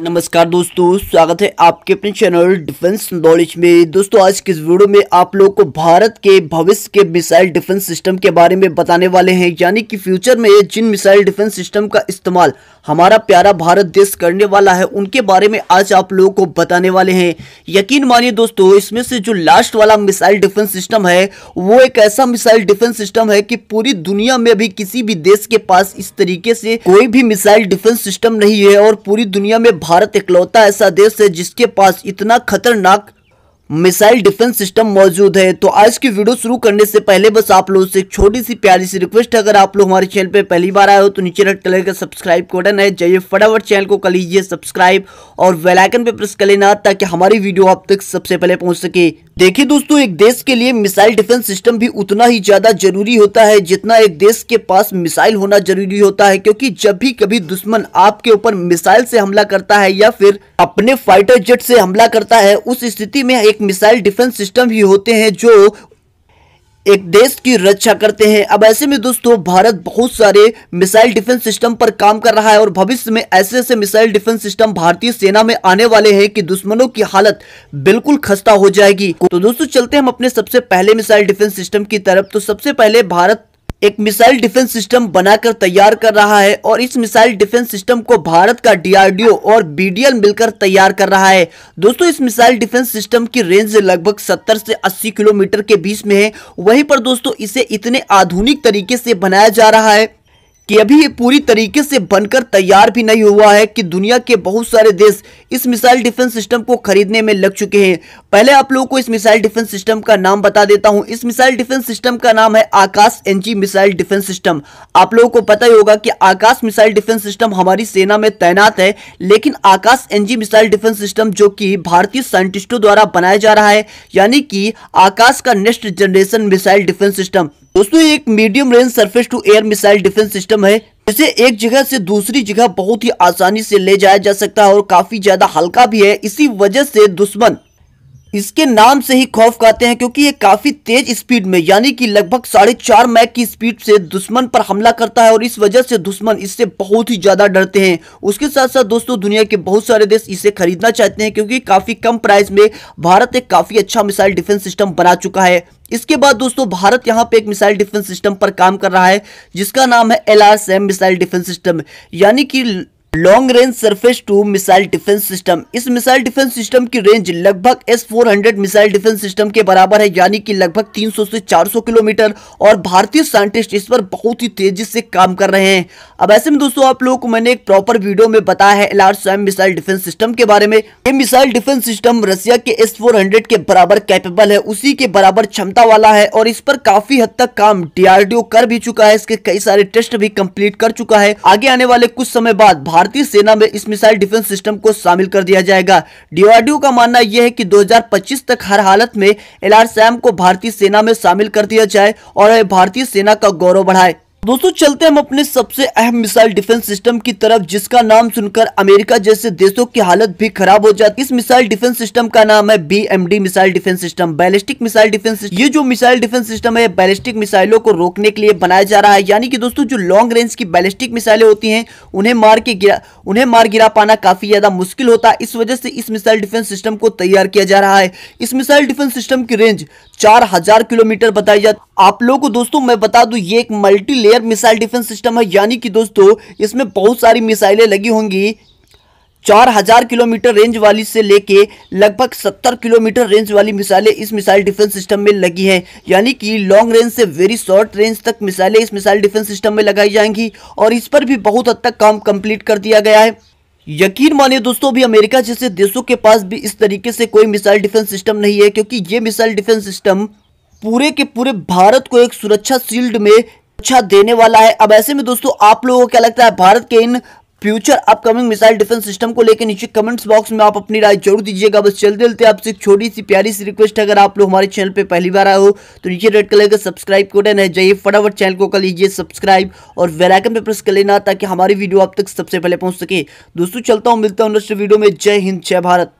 नमस्कार दोस्तों स्वागत है आपके अपने चैनल डिफेंस नॉलेज में दोस्तों आज के इस वीडियो में आप लोग को भारत के भविष्य के मिसाइल डिफेंस सिस्टम के बारे में बताने वाले हैं यानी कि फ्यूचर में जिन मिसाइल डिफेंस सिस्टम का इस्तेमाल हमारा प्यारा भारत देश करने वाला है उनके बारे में आज आप लोगों को बताने वाले हैं यकीन मानिए दोस्तों इसमें से जो लास्ट वाला मिसाइल डिफेंस सिस्टम है वो एक ऐसा मिसाइल डिफेंस सिस्टम है कि पूरी दुनिया में भी किसी भी देश के पास इस तरीके से कोई भी मिसाइल डिफेंस सिस्टम नहीं है और पूरी दुनिया में भारत इकलौता ऐसा देश है जिसके पास इतना खतरनाक मिसाइल डिफेंस सिस्टम मौजूद है तो आज की वीडियो शुरू करने से पहले बस आप लोगों से छोटी सी प्यारी सी रिक्वेस्ट है अगर आप लोग हमारे चैनल पे पहली बार आए हो तो नीचे रेड कलर का सब्सक्राइब बटन है जाइए फटाफट चैनल को कर लीजिए सब्सक्राइब और वेलाइकन पे प्रेस कर लेना ताकि हमारी वीडियो आप तक सबसे पहले पहुँच सके देखिए दोस्तों एक देश के लिए मिसाइल डिफेंस सिस्टम भी उतना ही ज्यादा जरूरी होता है जितना एक देश के पास मिसाइल होना जरूरी होता है क्योंकि जब भी कभी दुश्मन आपके ऊपर मिसाइल से हमला करता है या फिर अपने फाइटर जेट से हमला करता है उस स्थिति में एक मिसाइल डिफेंस सिस्टम ही होते हैं जो एक देश की रक्षा करते हैं अब ऐसे में दोस्तों भारत बहुत सारे मिसाइल डिफेंस सिस्टम पर काम कर रहा है और भविष्य में ऐसे ऐसे मिसाइल डिफेंस सिस्टम भारतीय सेना में आने वाले हैं कि दुश्मनों की हालत बिल्कुल खस्ता हो जाएगी तो दोस्तों चलते हम अपने सबसे पहले मिसाइल डिफेंस सिस्टम की तरफ तो सबसे पहले भारत एक मिसाइल डिफेंस सिस्टम बनाकर तैयार कर रहा है और इस मिसाइल डिफेंस सिस्टम को भारत का डीआरडीओ और बीडीएल मिलकर तैयार कर रहा है दोस्तों इस मिसाइल डिफेंस सिस्टम की रेंज लगभग 70 से 80 किलोमीटर के बीच में है वहीं पर दोस्तों इसे इतने आधुनिक तरीके से बनाया जा रहा है कि अभी ये पूरी तरीके से बनकर तैयार भी नहीं हुआ है कि दुनिया के बहुत सारे देश इस मिसाइल डिफेंस सिस्टम को खरीदने में लग चुके हैं पहले आप लोगों को इस मिसाइल डिफेंस सिस्टम का नाम बता देता हूं इस मिसाइल डिफेंस सिस्टम का नाम है Akash NG missile defence system आप लोगों को पता ही होगा कि आकाश मिसाइल डिफेंस सिस्टम हमारी सेना में तैनात है लेकिन Akash NG missile defence system जो की भारतीय साइंटिस्टों द्वारा बनाया जा रहा है यानी कि आकाश का next generation missile defence system दोस्तों एक medium range surface to air missile defence system है इसे एक जगह से दूसरी जगह बहुत ही आसानी से ले जाया जा सकता है और काफी ज्यादा हल्का भी है इसी वजह से दुश्मन इसके नाम से ही खौफ खाते हैं क्योंकि ये काफी तेज स्पीड में यानी कि लगभग साढ़े चार मैक की स्पीड से दुश्मन पर हमला करता है और इस वजह से दुश्मन इससे बहुत ही ज्यादा डरते हैं उसके साथ साथ दोस्तों दुनिया के बहुत सारे देश इसे खरीदना चाहते हैं क्योंकि काफी कम प्राइस में भारत एक काफी अच्छा मिसाइल डिफेंस सिस्टम बना चुका है इसके बाद दोस्तों भारत यहाँ पे एक मिसाइल डिफेंस सिस्टम पर काम कर रहा है जिसका नाम है एल मिसाइल डिफेंस सिस्टम यानी कि long range surface to missile defence system इस मिसाइल डिफेंस सिस्टम की रेंज लगभग S four missile defence system के बराबर है यानी कि लगभग 300 से 400 किलोमीटर और भारतीय साइंटिस्ट इस पर बहुत ही तेजी से काम कर रहे हैं अब ऐसे में दोस्तों आप लोगों को मैंने एक प्रॉपर वीडियो में बताया है L R missile defence system के बारे में ये मिसाइल डिफेंस सिस्टम रसिया के एस के बराबर कैपेबल है उसी के बराबर क्षमता वाला है और इस पर काफी हद तक काम डीआरडीओ कर भी चुका है इसके कई सारे टेस्ट भी कम्प्लीट कर चुका है आगे आने वाले कुछ समय बाद भारतीय सेना में इस मिसाइल डिफेंस सिस्टम को शामिल कर दिया जाएगा डीआरडीओ का मानना यह है कि 2025 तक हर हालत में एल को भारतीय सेना में शामिल कर दिया जाए और भारतीय सेना का गौरव बढ़ाए दोस्तों चलते हम अपने सबसे अहम मिसाइल डिफेंस सिस्टम की तरफ जिसका नाम सुनकर अमेरिका जैसे देशों की हालत भी खराब हो जाती है इस मिसाइल डिफेंस सिस्टम का नाम है BMD missile defence system ballistic missile defence ये जो मिसाइल डिफेंस सिस्टम है बैलिस्टिक मिसाइलों को रोकने के लिए बनाया जा रहा है यानी कि दोस्तों जो लॉन्ग रेंज की बैलिस्टिक मिसाइलें होती है उन्हें मार के गिरा उन्हें मार गिरा पाना काफी ज्यादा मुश्किल होता है इस वजह से इस मिसाइल डिफेंस सिस्टम को तैयार किया जा रहा है इस मिसाइल डिफेंस सिस्टम की रेंज चार हजार किलोमीटर बताई जाती आप लोगों को दोस्तों मैं बता दूं ये एक multi layer missile defence system है यानी कि दोस्तों इसमें बहुत सारी मिसाइलें लगी होंगी चार हजार किलोमीटर रेंज वाली से लेके लगभग सत्तर किलोमीटर रेंज वाली मिसाइलें इस मिसाइल डिफेंस सिस्टम में लगी हैं यानी कि लॉन्ग रेंज से वेरी शॉर्ट रेंज तक मिसाइलें इस मिसाइल डिफेंस सिस्टम में लगाई जाएंगी और इस पर भी बहुत हद तक काम कंप्लीट कर दिया गया है यकीन मानिए दोस्तों अभी अमेरिका जैसे देशों के पास भी इस तरीके से कोई मिसाइल डिफेंस सिस्टम नहीं है क्योंकि ये मिसाइल डिफेंस सिस्टम पूरे के पूरे भारत को एक सुरक्षा शील्ड में अच्छा देने वाला है अब ऐसे में दोस्तों आप लोगों को क्या लगता है भारत के इन future upcoming missile defence system को लेकर नीचे कमेंट्स बॉक्स में आप अपनी राय जरूर दीजिएगा बस चलते चलते आपसे एक छोटी सी प्यारी सी रिक्वेस्ट है अगर आप लोग हमारे चैनल पे पहली बार आए हो तो नीचे रेड कलर का सब्सक्राइब को है जाइए फटाफट चैनल को कर लीजिए सब्सक्राइब और वेलाइकन पर प्रेस कर लेना ताकि हमारी वीडियो आप तक सबसे पहले पहुँच सके दोस्तों चलता हूँ मिलता हूँ नेक्स्ट वीडियो में जय हिंद जय भारत